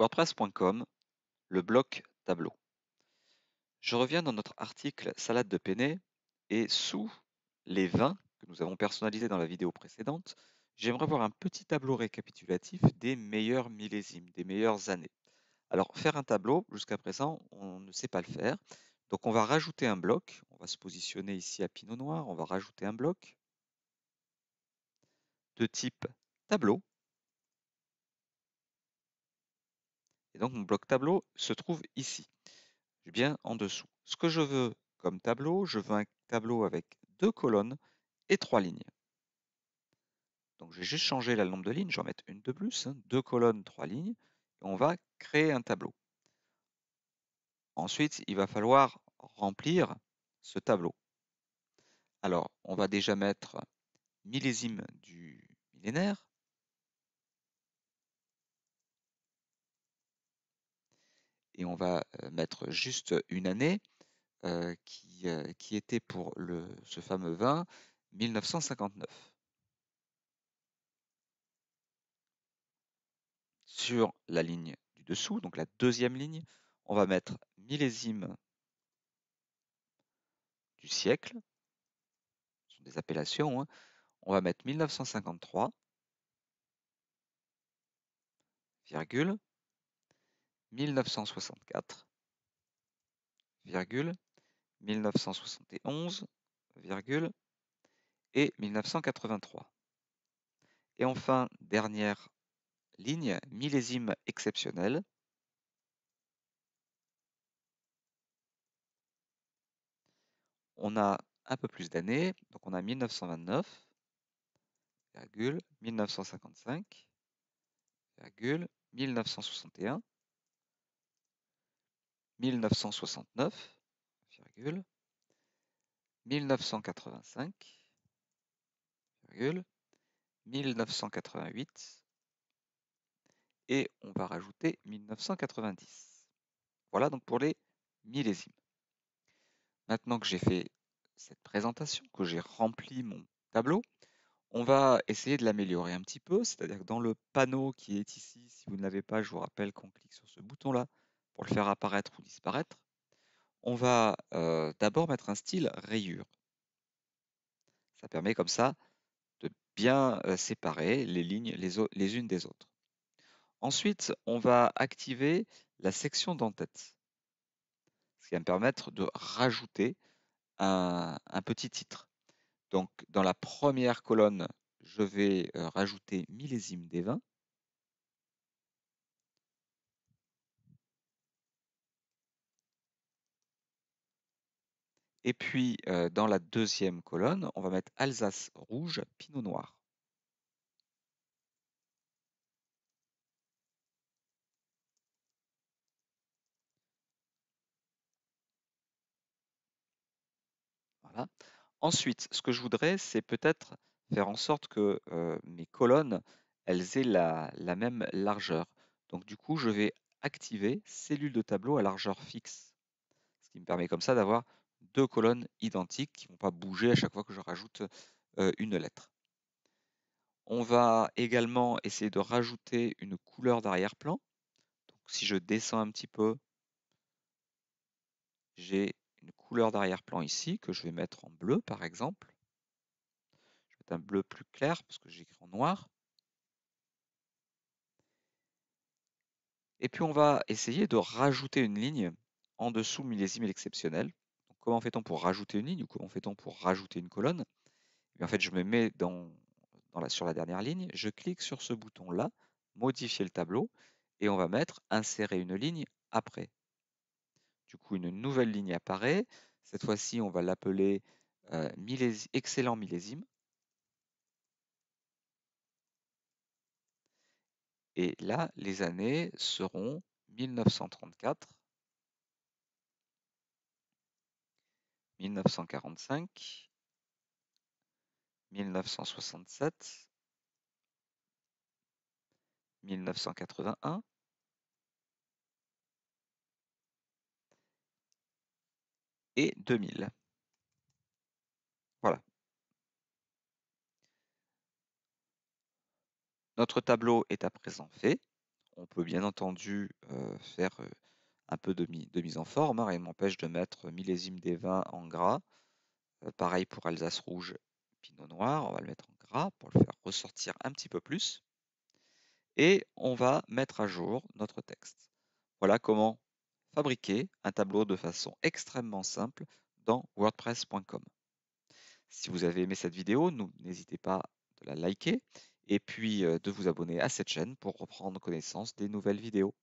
WordPress.com, le bloc tableau. Je reviens dans notre article Salade de penne et sous les vins que nous avons personnalisés dans la vidéo précédente, j'aimerais voir un petit tableau récapitulatif des meilleurs millésimes, des meilleures années. Alors faire un tableau, jusqu'à présent, on ne sait pas le faire. Donc on va rajouter un bloc, on va se positionner ici à Pinot Noir, on va rajouter un bloc de type tableau Et donc mon bloc tableau se trouve ici, eh bien en dessous. Ce que je veux comme tableau, je veux un tableau avec deux colonnes et trois lignes. Donc j'ai juste changé la nombre de lignes, je vais en mettre une de plus, hein, deux colonnes, trois lignes, et on va créer un tableau. Ensuite, il va falloir remplir ce tableau. Alors, on va déjà mettre millésime du millénaire, et on va euh, mettre juste une année euh, qui, euh, qui, était pour ce fameux vin 1959. Sur la ligne du dessous, donc la deuxième ligne, on va mettre millésime du siècle, ce sont des appellations, hein. on va mettre 1953, virgule, 1964, 1971, et 1983. Et enfin, dernière ligne, millésime exceptionnel. On a un peu plus d'années, donc on a 1929, 1955, 1961, 1969, 1985, 1988, et on va rajouter 1990. Voilà donc pour les millésimes. Maintenant que j'ai fait cette présentation, que j'ai rempli mon tableau, on va essayer de l'améliorer un petit peu, c'est-à-dire que dans le panneau qui est ici, si vous ne l'avez pas, je vous rappelle qu'on clique sur ce bouton-là pour le faire apparaître ou disparaître, on va d'abord mettre un style rayure. Ça permet comme ça de bien séparer les lignes les, unes des autres. Ensuite, on va activer la section d'entête, ce qui va me permettre de rajouter un, petit titre. Donc, dans la première colonne, je vais rajouter millésime des vins. Et puis, dans la deuxième colonne, on va mettre Alsace rouge, Pinot noir. Voilà. Ensuite, ce que je voudrais, c'est peut-être faire en sorte que mes colonnes, elles aient la, la même largeur. Donc du coup, je vais activer cellule de tableau à largeur fixe, ce qui me permet comme ça d'avoir deux colonnes identiques qui ne vont pas bouger à chaque fois que je rajoute une lettre. On va également essayer de rajouter une couleur d'arrière-plan. Donc si je descends un petit peu, j'ai une couleur d'arrière-plan ici que je vais mettre en bleu par exemple. Je vais mettre un bleu plus clair parce que j'écris en noir. Et puis on va essayer de rajouter une ligne en dessous millésime et exceptionnel comment fait-on pour rajouter une ligne ou comment fait-on pour rajouter une colonne eh En fait, je me mets sur la dernière ligne, je clique sur ce bouton-là, modifier le tableau, et on va mettre insérer une ligne après. Du coup, une nouvelle ligne apparaît. Cette fois-ci, on va l'appeler euh, excellent millésime. Et là, les années seront 1934 1945, 1967, 1981, et 2000. Voilà. Notre tableau est à présent fait. On peut bien entendu euh, faire euh, un peu de, de mise en forme. Hein, rien m'empêche de mettre millésime des vins en gras. Euh, pareil pour Alsace rouge, Pinot noir. On va le mettre en gras pour le faire ressortir un petit peu plus. Et on va mettre à jour notre texte. Voilà comment fabriquer un tableau de façon extrêmement simple dans wordpress.com. Si vous avez aimé cette vidéo, n'hésitez pas de la liker et puis euh, de vous abonner à cette chaîne pour reprendre connaissance des nouvelles vidéos.